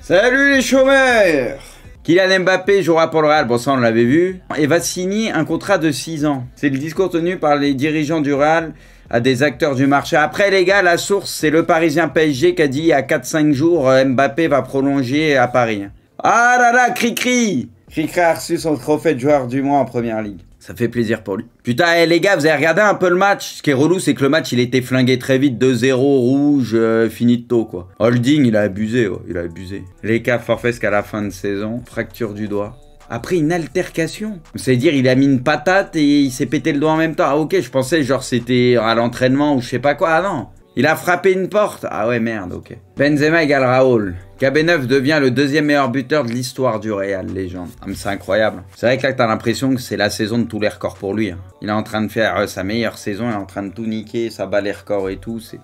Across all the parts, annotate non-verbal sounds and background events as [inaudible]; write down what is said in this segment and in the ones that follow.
Salut les chômeurs Kylian Mbappé jouera pour le Real, bon ça on l'avait vu, et va signer un contrat de 6 ans. C'est le discours tenu par les dirigeants du Real à des acteurs du marché. Après les gars, la source c'est le Parisien PSG qui a dit à y 4-5 jours euh, Mbappé va prolonger à Paris. Ah là là, cri-cri Cri-cri a son trophée de joueur du mois en Première Ligue. Ça fait plaisir pour lui. Putain, eh, les gars, vous avez regardé un peu le match. Ce qui est relou, c'est que le match, il était flingué très vite. De 0 rouge, euh, fini de tôt, quoi. Holding, il a abusé, il a abusé. Les cas forfaits qu'à la fin de saison, fracture du doigt. Après une altercation. C'est-à-dire, il a mis une patate et il s'est pété le doigt en même temps. Ah, ok, je pensais, genre, c'était à l'entraînement ou je sais pas quoi. Ah, non. Il a frappé une porte. Ah, ouais, merde, ok. Benzema égale Raoul. KB9 devient le deuxième meilleur buteur de l'histoire du Real, légende. Ah, c'est incroyable. C'est vrai que là, t'as l'impression que c'est la saison de tous les records pour lui. Hein. Il est en train de faire euh, sa meilleure saison, il est en train de tout niquer, ça bat les records et tout. C'est...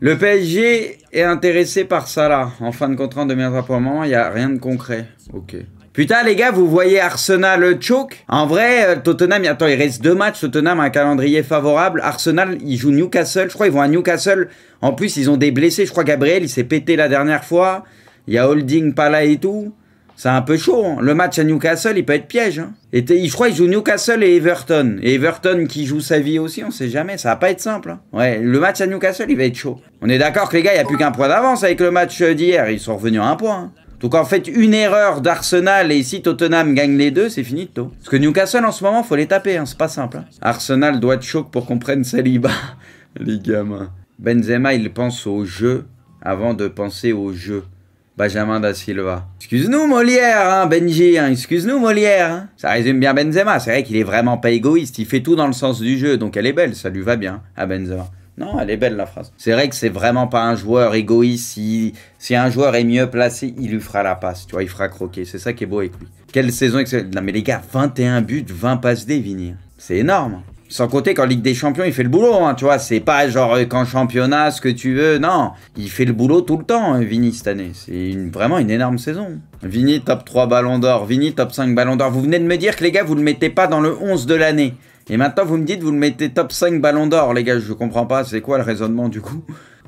Le PSG est intéressé par ça, là. En fin de contrat en 2023 pour le moment, il n'y a rien de concret. Ok. Putain les gars, vous voyez Arsenal euh, choke En vrai, euh, Tottenham, attends, il reste deux matchs. Tottenham a un calendrier favorable. Arsenal, ils jouent Newcastle. Je crois ils vont à Newcastle. En plus, ils ont des blessés. Je crois Gabriel, il s'est pété la dernière fois il y a Holding pas là et tout. C'est un peu chaud. Hein. Le match à Newcastle, il peut être piège. Hein. Et je crois qu'il jouent Newcastle et Everton. Et Everton qui joue sa vie aussi, on sait jamais. Ça va pas être simple. Hein. Ouais, le match à Newcastle, il va être chaud. On est d'accord que les gars, il n'y a plus qu'un point d'avance avec le match euh, d'hier. Ils sont revenus à un point. Donc en fait, une erreur d'Arsenal et si Tottenham gagne les deux, c'est fini de tôt. Parce que Newcastle en ce moment, faut les taper, c'est pas simple. Arsenal doit être chaud pour qu'on prenne Saliba, [laughs] les gamins. Benzema, il pense au jeu avant de penser au jeu. Benjamin da Silva. Excuse-nous Molière, hein, Benji, hein. excuse-nous Molière. Hein. Ça résume bien Benzema, c'est vrai qu'il est vraiment pas égoïste, il fait tout dans le sens du jeu, donc elle est belle, ça lui va bien à Benzema. Non, elle est belle la phrase. C'est vrai que c'est vraiment pas un joueur égoïste. Si, un joueur est mieux placé, il lui fera la passe. Tu vois, il fera croquer. C'est ça qui est beau avec lui. Quelle saison excellente. Non, mais les gars, 21 buts, 20 passes dévinies. C'est énorme. Sans côté, qu'en Ligue des Champions, il fait le boulot, hein, tu vois. C'est pas genre quand euh, qu'en championnat, ce que tu veux. Non, il fait le boulot tout le temps, hein, Vini, cette année. C'est vraiment une énorme saison. Vini, top 3 ballon d'or. Vini, top 5 ballon d'or. Vous venez de me dire que les gars, vous le mettez pas dans le 11 de l'année. Et maintenant, vous me dites, vous le mettez top 5 ballon d'or, les gars. Je comprends pas. C'est quoi le raisonnement du coup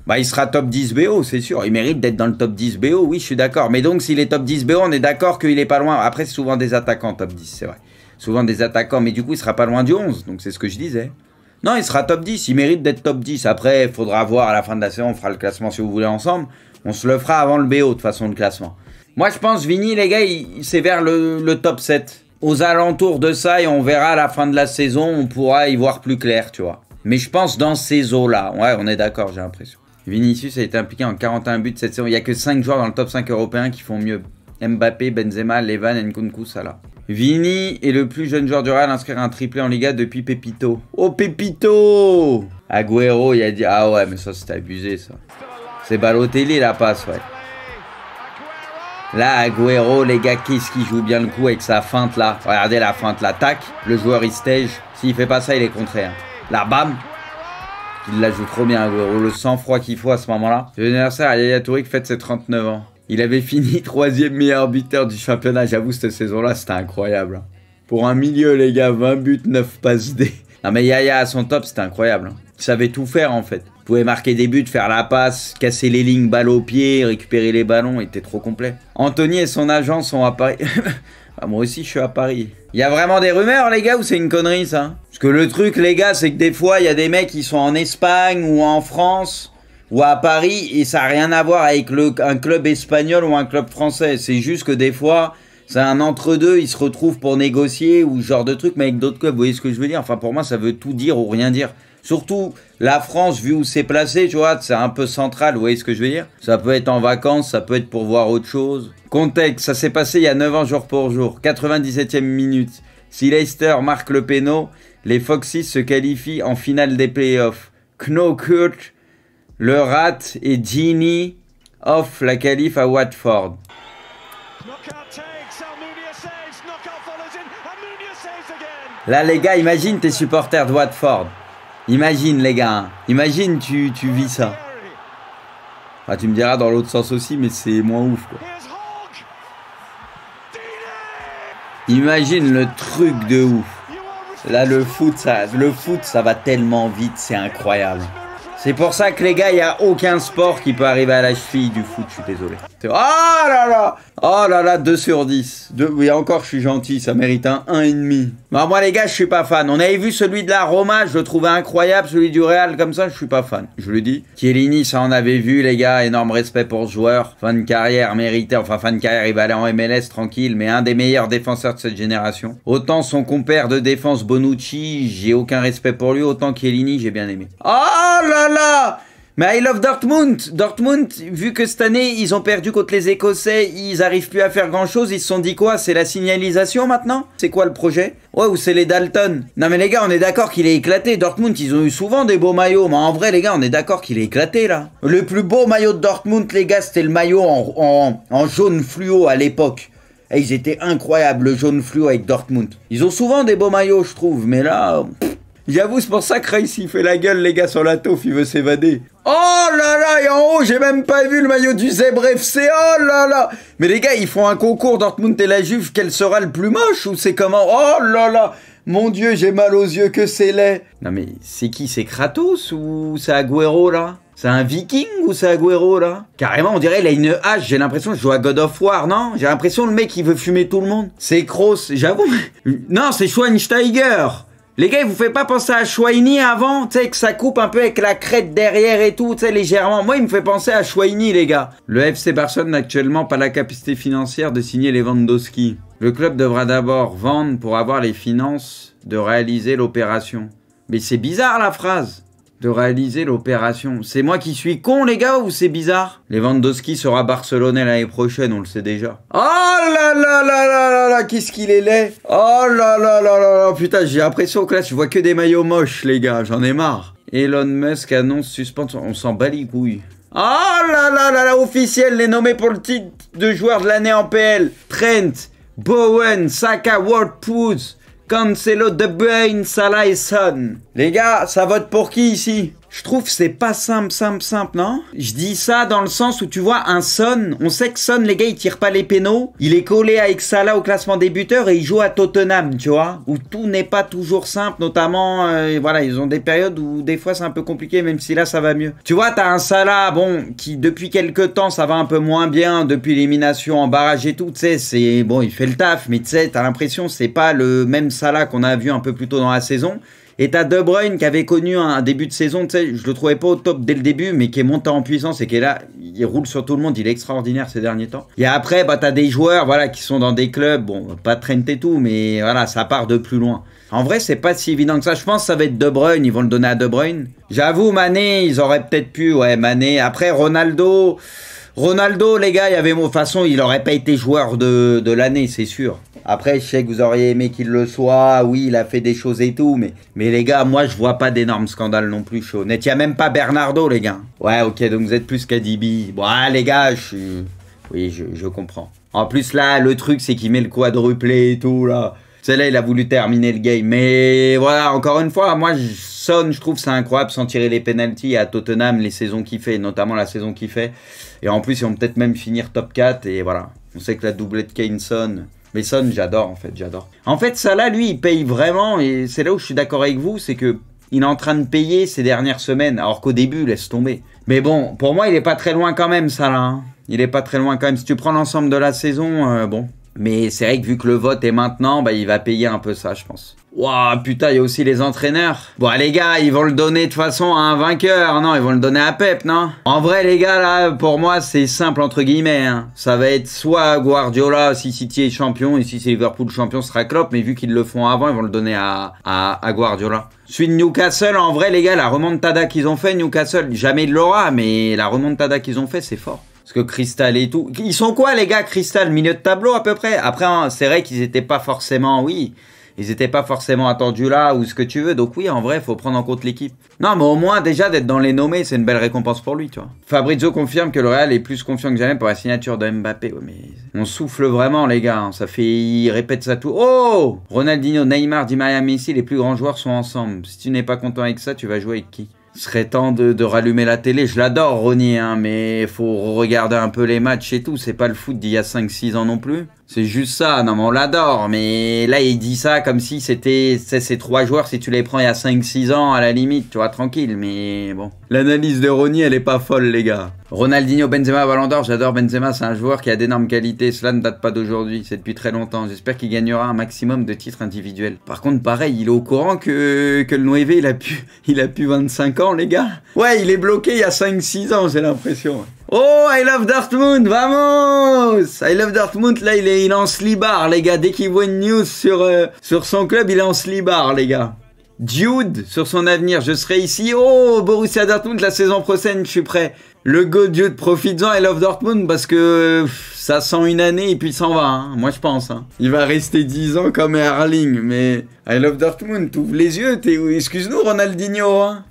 bah, il sera top 10 BO, c'est sûr. Il mérite d'être dans le top 10 BO, oui, je suis d'accord. Mais donc, s'il est top 10 BO, on est d'accord qu'il est pas loin. Après, c'est souvent des attaquants top 10, c'est vrai souvent des attaquants, mais du coup, il sera pas loin du 11, donc c'est ce que je disais. Non, il sera top 10, il mérite d'être top 10. Après, il faudra voir à la fin de la saison, on fera le classement si vous voulez ensemble. On se le fera avant le BO de façon de classement. Moi, je pense Vini, les gars, c'est vers le, top 7. Aux alentours de ça, et on verra à la fin de la saison, on pourra y voir plus clair, tu vois. Mais je pense dans ces eaux-là. Ouais, on est d'accord, j'ai l'impression. Vinicius a été impliqué en 41 buts cette saison. Il n'y a que 5 joueurs dans le top 5 européens qui font mieux Mbappé, Benzema, Levan, Nkunku, Salah. Vini est le plus jeune joueur du Real à inscrire un triplé en Liga depuis Pepito. Oh Pepito Aguero, il a dit ah ouais mais ça c'est abusé ça. C'est Balotelli la passe ouais. Là, Agüero, les gars, qu'est-ce qui joue bien le coup avec sa feinte là Regardez la feinte, l'attaque. Le joueur il stage. S'il fait pas ça, il est contré. Là, hein. La bam Il la joue trop bien, Agüero. Le sang-froid qu'il faut à ce moment-là. anniversaire à Yaya qui fête ses 39 ans. Il avait fini [laughs] troisième meilleur buteur du championnat. J'avoue, cette saison-là, c'était incroyable. Hein. Pour un milieu, les gars, 20 buts, 9 passes D. [laughs] Non, mais Yaya à son top, c'était incroyable. Hein. Il savait tout faire, en fait. Il pouvait marquer des buts, faire la passe, casser les lignes, balle au pied, récupérer les ballons. Il était trop complet. Anthony et son agent sont à Paris. [laughs] Ah, moi aussi, je suis à Paris. Il y a vraiment des rumeurs, les gars, ou c'est une connerie, ça Parce que le truc, les gars, c'est que des fois, il y a des mecs qui sont en Espagne ou en France ou à Paris, et ça n'a rien à voir avec un club espagnol ou un club français. C'est juste que des fois, c'est un entre-deux, ils se retrouvent pour négocier ou genre de truc, mais avec d'autres clubs. Vous voyez ce que je veux dire Enfin, pour moi, ça veut tout dire ou rien dire. Surtout la France, vu où c'est placé, tu vois, c'est un peu central, vous voyez ce que je veux dire Ça peut être en vacances, ça peut être pour voir autre chose. Contexte, ça s'est passé il y a 9 ans jour pour jour, 97e minute. Si Leicester marque le péno, les Foxes se qualifient en finale des playoffs. Kno le Rat et Genie off la calife à Watford. Là, les gars, imagine tes supporters de Watford. Imagine, les gars. Hein. Imagine, tu, vis ça. Ah, tu me diras dans l'autre sens aussi, mais c'est moins ouf, quoi. Imagine le truc de ouf. Là, le foot, ça, le foot, ça va tellement vite, c'est incroyable. C'est pour ça que les gars, il n'y a aucun sport qui peut arriver à la cheville du foot, je suis désolé. Oh là là Oh là là, 2 sur 10. Oui, encore, je suis gentil, ça mérite un 1,5. Bah, moi, les gars, je suis pas fan. On avait vu celui de la Roma, je le trouvais incroyable. Celui du Real, comme ça, je suis pas fan. Je le dis. Chiellini, ça, en avait vu, les gars. Énorme respect pour ce joueur. Fin de carrière mérité. Enfin, fin de carrière, il va aller en MLS tranquille, mais un des meilleurs défenseurs de cette génération. Autant son compère de défense, Bonucci, j'ai aucun respect pour lui. Autant Chiellini, j'ai bien aimé. Oh là là! Mais I love Dortmund. Dortmund, vu que cette année ils ont perdu contre les Écossais, ils arrivent plus à faire grand chose. Ils se sont dit quoi C'est la signalisation maintenant C'est quoi le projet Ouais, ou c'est les Dalton Non mais les gars, on est d'accord qu'il est éclaté. Dortmund, ils ont eu souvent des beaux maillots, mais en vrai les gars, on est d'accord qu'il est éclaté là. Le plus beau maillot de Dortmund, les gars, c'était le maillot en, jaune fluo à l'époque. Et ils étaient incroyables, le jaune fluo avec Dortmund. Ils ont souvent des beaux maillots, je trouve, mais là. J'avoue, c'est pour ça que Rice, il fait la gueule, les gars, sur la touffe, il veut s'évader. Oh là là, et en haut, j'ai même pas vu le maillot du Zèbre FC. Oh là là. Mais les gars, ils font un concours Dortmund et la Juve. Quel sera le plus moche ou c'est comment Oh là là. Mon dieu, j'ai mal aux yeux, que c'est laid. Non mais c'est qui C'est Kratos ou c'est Agüero là c'est un viking ou c'est Agüero là Carrément, on dirait il a une hache, j'ai l'impression que je joue à God of War, non J'ai l'impression le mec il veut fumer tout le monde. C'est Kroos, j'avoue. [laughs] Non, c'est Schweinsteiger les gars, il vous fait pas penser à Chouaini avant Tu sais, que ça coupe un peu avec la crête derrière et tout, tu sais, légèrement. Moi, il me fait penser à Chouaini, les gars. Le FC Barcelone n'a actuellement pas la capacité financière de signer les Lewandowski. Le club devra d'abord vendre pour avoir les finances de réaliser l'opération. Mais c'est bizarre la phrase de réaliser l'opération. C'est moi qui suis con, les gars, ou c'est bizarre Lewandowski sera barcelonais l'année prochaine, on le sait déjà. Oh là là là là là là, qu'est-ce qu'il est laid Oh là là là là là, putain, j'ai l'impression que là, je vois que des maillots moches, les gars, j'en ai marre. Elon Musk annonce suspension, on s'en bat les couilles. Oh là là là là, officiel, les nommés pour le titre de joueur de l'année en PL. Trent, Bowen, Saka, Ward, prowse comme Cancelo, De Bruyne, Salah et Son. Les gars, ça vote pour qui ici je trouve c'est pas simple, simple, simple, non Je dis ça dans le sens où tu vois un Son, on sait que Son les gars il tire pas les pénaux, il est collé à Salah au classement des buteurs et il joue à Tottenham, tu vois, où tout n'est pas toujours simple, notamment euh, voilà ils ont des périodes où des fois c'est un peu compliqué, même si là ça va mieux. Tu vois t'as un Salah bon qui depuis quelques temps ça va un peu moins bien depuis l'élimination en barrage et tout, tu sais c'est bon il fait le taf, mais tu sais t'as l'impression c'est pas le même Salah qu'on a vu un peu plus tôt dans la saison. Et t'as De Bruyne qui avait connu un début de saison, tu sais, je le trouvais pas au top dès le début, mais qui est monté en puissance et qui est là, il roule sur tout le monde, il est extraordinaire ces derniers temps. Et après, bah, t'as des joueurs, voilà, qui sont dans des clubs, bon, pas Trent et tout, mais voilà, ça part de plus loin. En vrai, c'est pas si évident que ça. Je pense que ça va être De Bruyne. Ils vont le donner à De Bruyne. J'avoue, Mané, ils auraient peut-être pu. Ouais, Mané. Après, Ronaldo. Ronaldo, les gars, il y avait de façon, il n'aurait pas été joueur de, de l'année, c'est sûr. Après, je sais que vous auriez aimé qu'il le soit. Oui, il a fait des choses et tout, mais, mais les gars, moi, je vois pas d'énormes scandales non plus. chaud. honnête, il a même pas Bernardo, les gars. Ouais, ok, donc vous êtes plus qu'Adibi. Bon, ah, les gars, je suis. Oui, je, comprends. En plus, là, le truc, c'est qu'il met le quadruplé et tout, là. C'est là, il a voulu terminer le game. Mais voilà, encore une fois, moi, je son, je trouve c'est incroyable sans tirer les pénalties à Tottenham les saisons qu'il fait, notamment la saison qu'il fait. Et en plus, ils vont peut-être même finir top 4. Et voilà, on sait que la doublette Kane-Son. Mais Son, j'adore en fait, j'adore. En fait, ça là, lui, il paye vraiment. Et c'est là où je suis d'accord avec vous, c'est que il est en train de payer ces dernières semaines, alors qu'au début, laisse tomber. Mais bon, pour moi, il est pas très loin quand même, ça là. Hein. Il est pas très loin quand même. Si tu prends l'ensemble de la saison, euh, bon. Mais c'est vrai que vu que le vote est maintenant, bah, il va payer un peu ça, je pense. Waouh, putain, il y a aussi les entraîneurs. Bon, les gars, ils vont le donner de toute façon à un vainqueur. Non, ils vont le donner à Pep, non En vrai, les gars, là, pour moi, c'est simple, entre guillemets. Hein. Ça va être soit Guardiola, si City est champion, et si c'est Liverpool champion, ce sera Klopp. Mais vu qu'ils le font avant, ils vont le donner à, à, Guardiola. Suite Newcastle, en vrai, les gars, la remontada qu'ils ont fait, Newcastle, jamais de l'aura, mais la remontada qu'ils ont fait, c'est fort. Parce que Crystal et tout. Ils sont quoi, les gars, Crystal Milieu de tableau, à peu près Après, hein, c'est vrai qu'ils étaient pas forcément, oui. Ils n'étaient pas forcément attendus là ou ce que tu veux. Donc oui, en vrai, il faut prendre en compte l'équipe. Non, mais au moins déjà d'être dans les nommés, c'est une belle récompense pour lui, tu vois. Fabrizio confirme que le Real est plus confiant que jamais pour la signature de Mbappé. mais on souffle vraiment, les gars. Hein. Ça fait, il répète ça tout. Oh, Ronaldinho, Neymar, Di Maria, Messi, les plus grands joueurs sont ensemble. Si tu n'es pas content avec ça, tu vas jouer avec qui serait temps de, rallumer la télé. Je l'adore, Ronnie, hein, mais faut regarder un peu les matchs et tout. C'est pas le foot d'il y a 5-6 ans non plus. C'est juste ça. Non, mais on l'adore. Mais là, il dit ça comme si c'était ces trois joueurs. Si tu les prends il y a 5-6 ans, à la limite, tu vois, tranquille. Mais bon. L'analyse de Ronnie, elle est pas folle, les gars. Ronaldinho, Benzema, Ballon J'adore Benzema. C'est un joueur qui a d'énormes qualités. Cela ne date pas d'aujourd'hui. C'est depuis très longtemps. J'espère qu'il gagnera un maximum de titres individuels. Par contre, pareil, il est au courant que, que le Noévé, il a pu, [laughs] il a pu 25 ans, les gars. Ouais, il est bloqué il y a 5-6 ans, j'ai l'impression. Oh, I love Dortmund, vamos I love Dortmund, là, il est, en les gars. Dès qu'il voit une news sur, euh, sur son club, il est en les gars. Jude sur son avenir, je serai ici. Oh, Borussia Dortmund, la saison prochaine, je suis prêt. Le go Dude, profites-en, I love Dortmund, parce que ça sent une année et puis s'en va, hein. moi je pense. Hein. Il va rester 10 ans comme Erling, mais I love Dortmund, t'ouvres les yeux, t'es... Excuse-nous, Ronaldinho, hein.